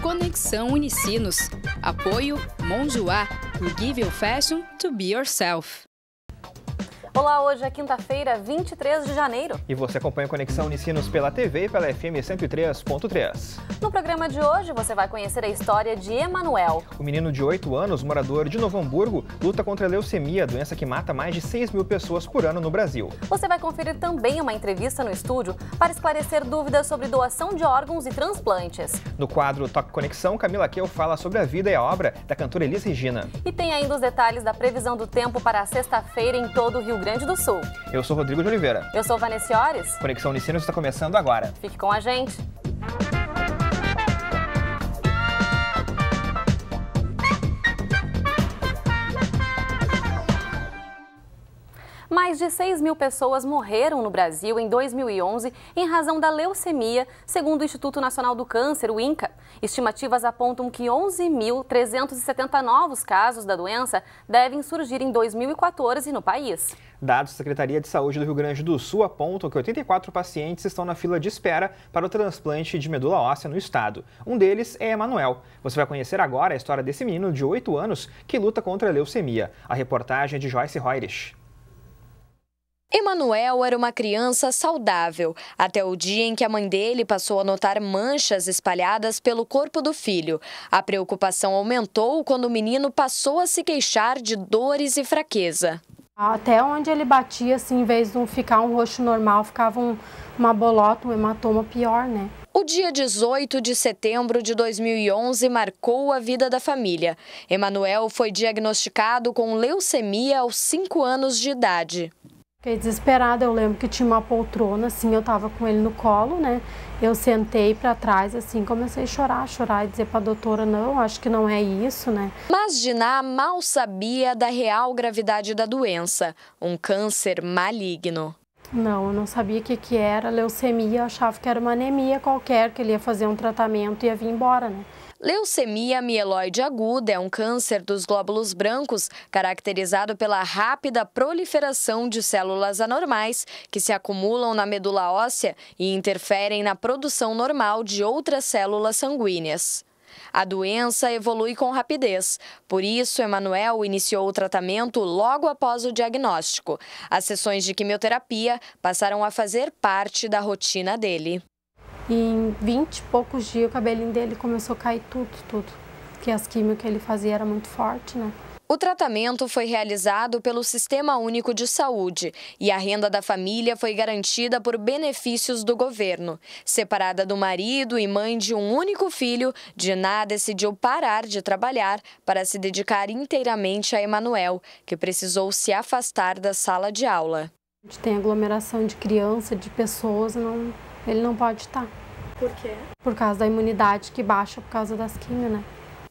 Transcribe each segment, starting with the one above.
Conexão Unicinos. Apoio Monjoá, Forgiving Fashion to Be Yourself. Olá, hoje é quinta-feira, 23 de janeiro. E você acompanha a Conexão Unicinos pela TV e pela FM 103.3. No programa de hoje, você vai conhecer a história de Emanuel. O menino de 8 anos, morador de Novo Hamburgo, luta contra a leucemia, doença que mata mais de 6 mil pessoas por ano no Brasil. Você vai conferir também uma entrevista no estúdio para esclarecer dúvidas sobre doação de órgãos e transplantes. No quadro Toque Conexão, Camila Keu fala sobre a vida e a obra da cantora Elis Regina. E tem ainda os detalhes da previsão do tempo para sexta-feira em todo o Rio Grande Grande do Sul. Eu sou Rodrigo de Oliveira. Eu sou Vanessiores. Conexão Unicinos está começando agora. Fique com a gente. mais de 6 mil pessoas morreram no Brasil em 2011 em razão da leucemia, segundo o Instituto Nacional do Câncer, o INCA. Estimativas apontam que 11.370 novos casos da doença devem surgir em 2014 no país. Dados da Secretaria de Saúde do Rio Grande do Sul apontam que 84 pacientes estão na fila de espera para o transplante de medula óssea no estado. Um deles é Emanuel. Você vai conhecer agora a história desse menino de 8 anos que luta contra a leucemia. A reportagem é de Joyce Reurich. Emanuel era uma criança saudável, até o dia em que a mãe dele passou a notar manchas espalhadas pelo corpo do filho. A preocupação aumentou quando o menino passou a se queixar de dores e fraqueza. Até onde ele batia, assim, em vez de ficar um roxo normal, ficava um, uma bolota, um hematoma pior, né? O dia 18 de setembro de 2011 marcou a vida da família. Emanuel foi diagnosticado com leucemia aos 5 anos de idade. Fiquei desesperada, eu lembro que tinha uma poltrona, assim, eu tava com ele no colo, né? Eu sentei para trás, assim, comecei a chorar, chorar e dizer para a doutora, não, acho que não é isso, né? Mas Diná mal sabia da real gravidade da doença, um câncer maligno. Não, eu não sabia o que, que era leucemia, eu achava que era uma anemia qualquer, que ele ia fazer um tratamento e ia vir embora, né? Leucemia mieloide aguda é um câncer dos glóbulos brancos, caracterizado pela rápida proliferação de células anormais que se acumulam na medula óssea e interferem na produção normal de outras células sanguíneas. A doença evolui com rapidez, por isso Emanuel iniciou o tratamento logo após o diagnóstico. As sessões de quimioterapia passaram a fazer parte da rotina dele. E em 20 e poucos dias o cabelinho dele começou a cair tudo, tudo. Porque as químio que ele fazia era muito forte, né? O tratamento foi realizado pelo Sistema Único de Saúde e a renda da família foi garantida por benefícios do governo. Separada do marido e mãe de um único filho, Diná decidiu parar de trabalhar para se dedicar inteiramente a Emanuel, que precisou se afastar da sala de aula. A gente tem aglomeração de criança, de pessoas, não ele não pode estar. Por quê? Por causa da imunidade que baixa por causa das quimias, né?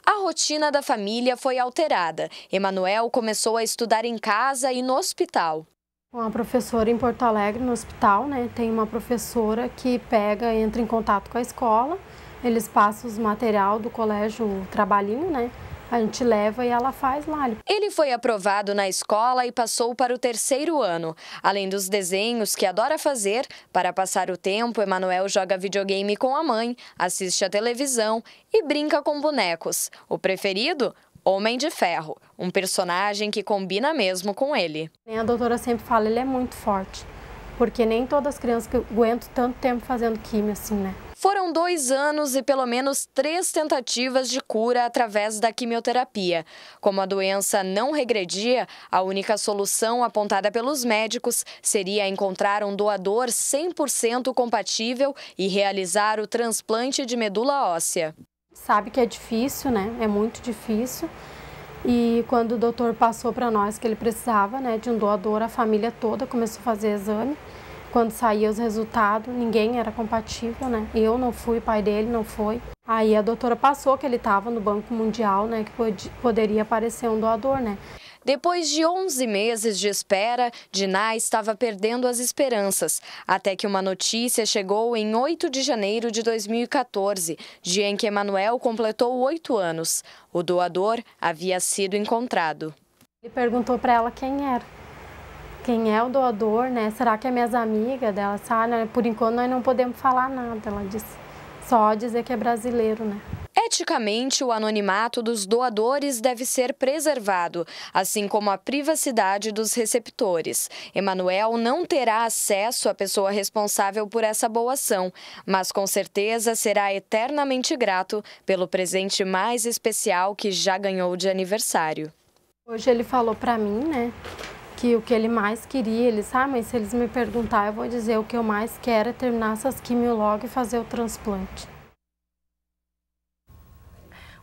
A rotina da família foi alterada. Emanuel começou a estudar em casa e no hospital. Uma professora em Porto Alegre, no hospital, né? Tem uma professora que pega, entra em contato com a escola, eles passam os material do colégio Trabalhinho, né? A gente leva e ela faz lá. Ele foi aprovado na escola e passou para o terceiro ano. Além dos desenhos que adora fazer, para passar o tempo, Emanuel joga videogame com a mãe, assiste à televisão e brinca com bonecos. O preferido? Homem de Ferro, um personagem que combina mesmo com ele. A doutora sempre fala, ele é muito forte, porque nem todas as crianças aguentam tanto tempo fazendo química assim, né? Foram dois anos e pelo menos três tentativas de cura através da quimioterapia. Como a doença não regredia, a única solução apontada pelos médicos seria encontrar um doador 100% compatível e realizar o transplante de medula óssea. Sabe que é difícil, né? É muito difícil. E quando o doutor passou para nós que ele precisava né, de um doador, a família toda começou a fazer exame. Quando saía os resultados, ninguém era compatível, né? Eu não fui, o pai dele não foi. Aí a doutora passou que ele estava no Banco Mundial, né? Que pod poderia aparecer um doador, né? Depois de 11 meses de espera, Diná estava perdendo as esperanças, até que uma notícia chegou em 8 de janeiro de 2014, dia em que Emanuel completou oito anos. O doador havia sido encontrado. Ele perguntou para ela quem era quem é o doador, né? Será que é minhas amigas dela? Sabe, ah, né, Por enquanto nós não podemos falar nada, ela disse. Só dizer que é brasileiro, né? Eticamente, o anonimato dos doadores deve ser preservado, assim como a privacidade dos receptores. Emanuel não terá acesso à pessoa responsável por essa boa ação, mas com certeza será eternamente grato pelo presente mais especial que já ganhou de aniversário. Hoje ele falou para mim, né, que o que ele mais queria, ele sabe, ah, mas se eles me perguntar, eu vou dizer o que eu mais quero é terminar essas quimio logo e fazer o transplante.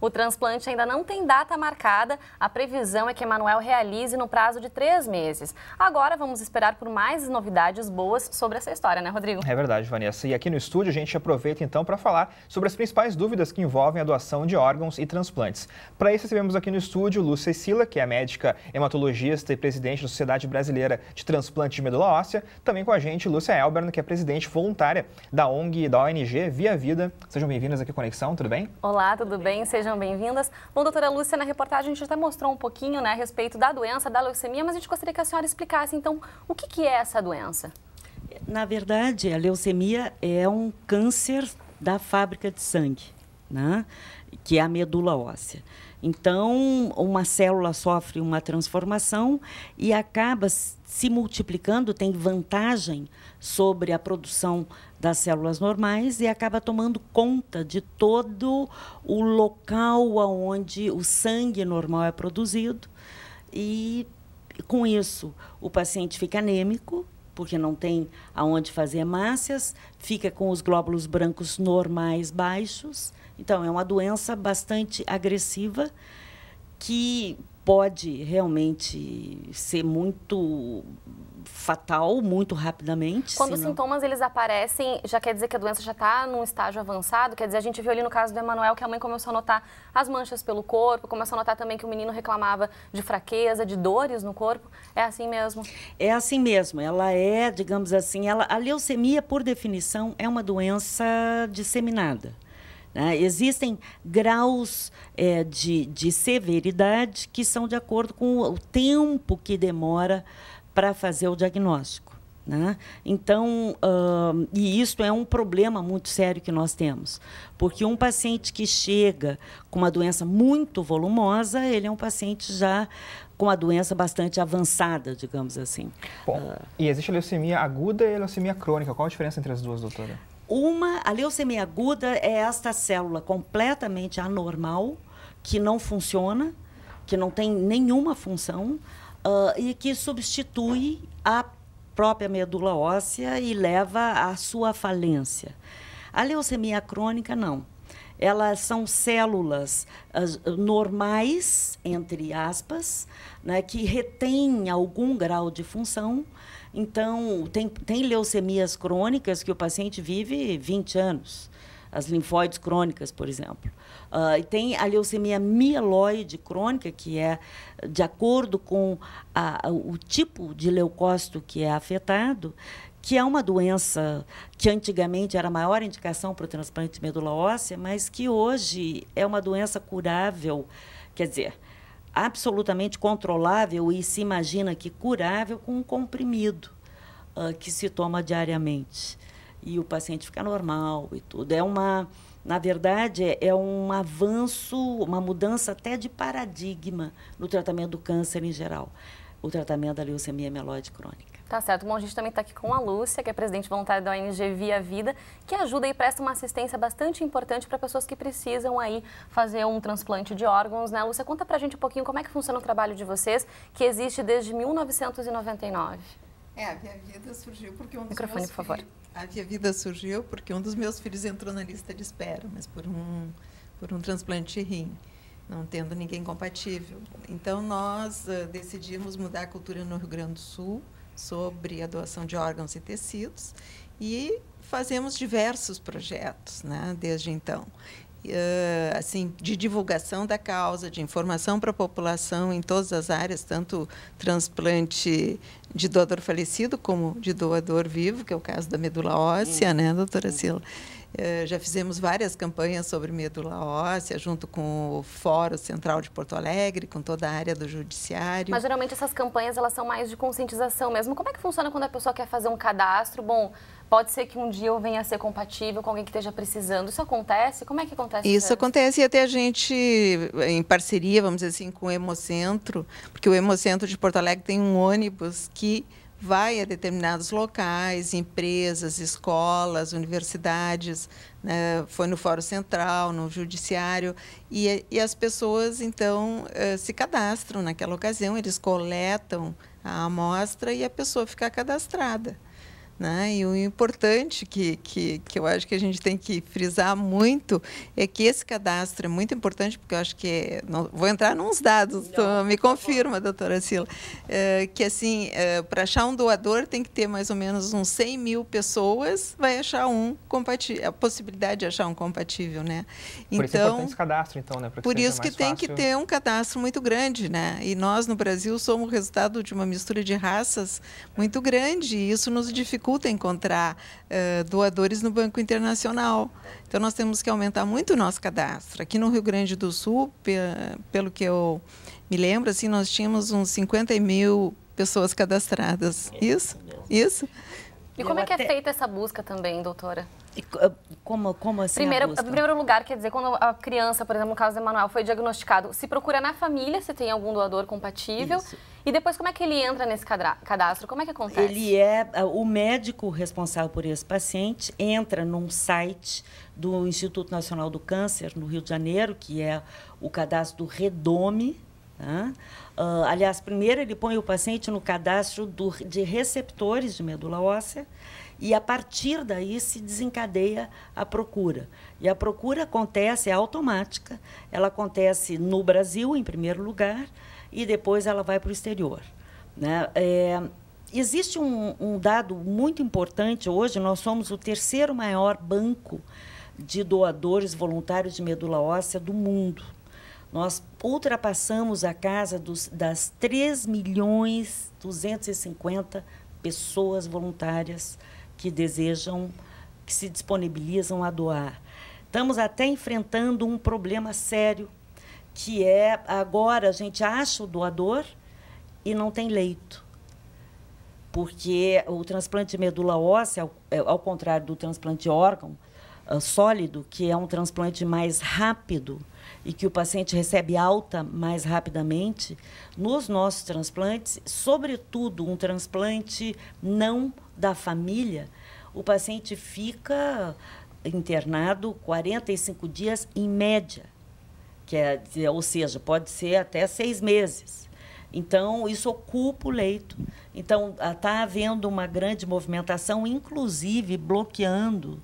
O transplante ainda não tem data marcada. A previsão é que Emanuel realize no prazo de três meses. Agora vamos esperar por mais novidades boas sobre essa história, né, Rodrigo? É verdade, Vanessa. E aqui no estúdio a gente aproveita então para falar sobre as principais dúvidas que envolvem a doação de órgãos e transplantes. Para isso, recebemos aqui no estúdio Lúcia Sila, que é médica hematologista e presidente da Sociedade Brasileira de Transplante de Medula Óssea. Também com a gente, Lúcia Elberno, que é presidente voluntária da ONG e da ONG Via Vida. Sejam bem-vindas aqui à Conexão, tudo bem? Olá, tudo bem? Sejam Sejam bem-vindas. Bom, doutora Lúcia, na reportagem a gente até mostrou um pouquinho né, a respeito da doença da leucemia, mas a gente gostaria que a senhora explicasse, então, o que, que é essa doença? Na verdade, a leucemia é um câncer da fábrica de sangue, né? que é a medula óssea. Então, uma célula sofre uma transformação e acaba se multiplicando, tem vantagem sobre a produção das células normais e acaba tomando conta de todo o local onde o sangue normal é produzido. E com isso, o paciente fica anêmico, porque não tem aonde fazer hemácias, fica com os glóbulos brancos normais baixos então, é uma doença bastante agressiva que pode realmente ser muito fatal muito rapidamente. Quando os sintomas eles aparecem, já quer dizer que a doença já está num estágio avançado? Quer dizer, a gente viu ali no caso do Emanuel que a mãe começou a notar as manchas pelo corpo, começou a notar também que o menino reclamava de fraqueza, de dores no corpo. É assim mesmo? É assim mesmo. Ela é, digamos assim, ela, a leucemia, por definição, é uma doença disseminada. Né? Existem graus é, de, de severidade que são de acordo com o tempo que demora para fazer o diagnóstico. Né? Então, uh, e isso é um problema muito sério que nós temos, porque um paciente que chega com uma doença muito volumosa, ele é um paciente já com uma doença bastante avançada, digamos assim. Bom, uh, e existe a leucemia aguda e a leucemia crônica. Qual a diferença entre as duas, doutora? Uma, a leucemia aguda é esta célula completamente anormal, que não funciona, que não tem nenhuma função uh, e que substitui a própria medula óssea e leva à sua falência. A leucemia crônica, não. Elas são células uh, normais, entre aspas, né, que retêm algum grau de função, então, tem, tem leucemias crônicas que o paciente vive 20 anos as linfóides crônicas, por exemplo. Uh, e tem a leucemia mieloide crônica, que é de acordo com a, a, o tipo de leucócito que é afetado, que é uma doença que antigamente era a maior indicação para o transplante de medula óssea, mas que hoje é uma doença curável. Quer dizer, absolutamente controlável e se imagina que curável com um comprimido uh, que se toma diariamente. E o paciente fica normal e tudo. É uma, na verdade, é, é um avanço, uma mudança até de paradigma no tratamento do câncer em geral, o tratamento da leucemia mieloide crônica. Tá certo. Bom, a gente também está aqui com a Lúcia, que é presidente voluntária da ONG Via Vida, que ajuda e presta uma assistência bastante importante para pessoas que precisam aí fazer um transplante de órgãos, né? Lúcia, conta para a gente um pouquinho como é que funciona o trabalho de vocês, que existe desde 1999. É, a Via Vida surgiu porque um dos Microfone, meus por favor. Filhos, a Via Vida surgiu porque um dos meus filhos entrou na lista de espera, mas por um por um transplante de rim não tendo ninguém compatível. Então, nós uh, decidimos mudar a cultura no Rio Grande do Sul sobre a doação de órgãos e tecidos e fazemos diversos projetos, né, desde então. Uh, assim, de divulgação da causa, de informação para a população em todas as áreas, tanto transplante de doador falecido como de doador vivo, que é o caso da medula óssea, hum. né, doutora Sila? Eh, já fizemos várias campanhas sobre medula óssea, junto com o Fórum Central de Porto Alegre, com toda a área do judiciário. Mas geralmente essas campanhas elas são mais de conscientização mesmo. Como é que funciona quando a pessoa quer fazer um cadastro? Bom, pode ser que um dia eu venha a ser compatível com alguém que esteja precisando. Isso acontece? Como é que acontece? Isso acontece e até a gente, em parceria, vamos dizer assim, com o Hemocentro, porque o Hemocentro de Porto Alegre tem um ônibus que vai a determinados locais, empresas, escolas, universidades, né? foi no Fórum Central, no Judiciário, e, e as pessoas, então, eh, se cadastram naquela ocasião, eles coletam a amostra e a pessoa fica cadastrada. Né? E o importante que, que, que eu acho que a gente tem que frisar muito é que esse cadastro é muito importante, porque eu acho que. Não, vou entrar nos dados, Não, me confirma, doutora Sila, é, que assim, é, eh, para achar um doador tem que ter mais ou menos uns 100 mil pessoas, vai achar um compatível, a possibilidade de achar um compatível. Né? Então, por isso é então, cadastro, então, né? Por isso que tem fácil. que ter um cadastro muito grande, né? E nós, no Brasil, somos resultado de uma mistura de raças muito grande, e isso nos dificulta dificulta encontrar uh, doadores no Banco Internacional. Então, nós temos que aumentar muito o nosso cadastro. Aqui no Rio Grande do Sul, pe pelo que eu me lembro, assim, nós tínhamos uns 50 mil pessoas cadastradas. Isso? Isso? E como é que é feita essa busca também, doutora? Ah, como, como assim? Primeiro, em primeiro lugar, quer dizer, quando a criança, por exemplo, no caso do Emanuel, foi diagnosticado, se procura na família se tem algum doador compatível. Isso. E depois, como é que ele entra nesse cadastro? Como é que acontece? Ele é ah, o médico responsável por esse paciente, entra num site do Instituto Nacional do Câncer, no Rio de Janeiro, que é o cadastro do Redome. Uh, aliás, primeiro ele põe o paciente no cadastro do, de receptores de medula óssea e a partir daí se desencadeia a procura. E a procura acontece, é automática, ela acontece no Brasil, em primeiro lugar, e depois ela vai para o exterior. Né? É, existe um, um dado muito importante hoje, nós somos o terceiro maior banco de doadores voluntários de medula óssea do mundo. Nós ultrapassamos a casa dos, das 3 milhões 250 pessoas voluntárias que desejam, que se disponibilizam a doar. Estamos até enfrentando um problema sério, que é agora a gente acha o doador e não tem leito. Porque o transplante de medula óssea, ao é, contrário do transplante de órgão ah, sólido, que é um transplante mais rápido e que o paciente recebe alta mais rapidamente, nos nossos transplantes, sobretudo um transplante não da família, o paciente fica internado 45 dias em média, que é, ou seja, pode ser até seis meses. Então, isso ocupa o leito. Então, está ah, havendo uma grande movimentação, inclusive bloqueando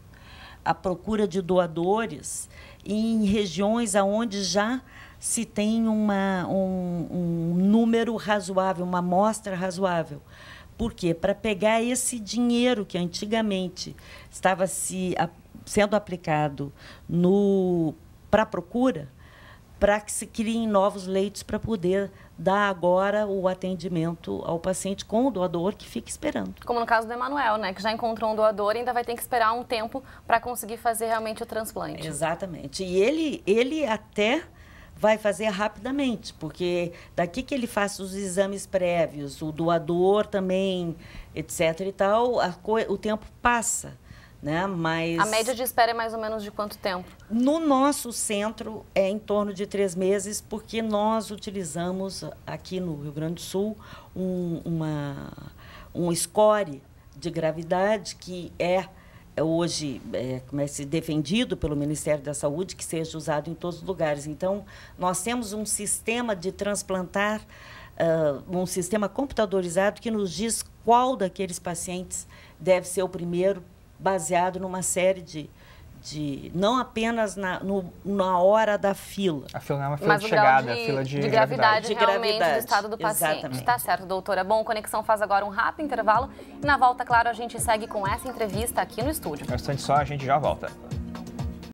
a procura de doadores em regiões onde já se tem uma, um, um número razoável, uma amostra razoável. Por quê? Para pegar esse dinheiro que antigamente estava se, a, sendo aplicado para a procura, para que se criem novos leitos para poder dar agora o atendimento ao paciente com o doador que fica esperando. Como no caso do Emanuel, né, que já encontrou um doador e ainda vai ter que esperar um tempo para conseguir fazer realmente o transplante. Exatamente. E ele, ele até vai fazer rapidamente, porque daqui que ele faça os exames prévios, o doador também, etc. e tal, o tempo passa. Né? Mas... A média de espera é mais ou menos de quanto tempo? No nosso centro é em torno de três meses, porque nós utilizamos aqui no Rio Grande do Sul um, uma, um score de gravidade que é é, hoje é, é se defendido pelo Ministério da Saúde que seja usado em todos os lugares. Então, nós temos um sistema de transplantar, uh, um sistema computadorizado que nos diz qual daqueles pacientes deve ser o primeiro, baseado numa série de de não apenas na, no, na hora da fila. A fila não é uma fila Mas de chegada, é de, é fila de, de gravidade, de realmente gravidade. do estado do paciente. Exatamente. Tá certo, doutora. Bom, Conexão faz agora um rápido intervalo e na volta, claro, a gente segue com essa entrevista aqui no estúdio. Bastante só, a gente já volta.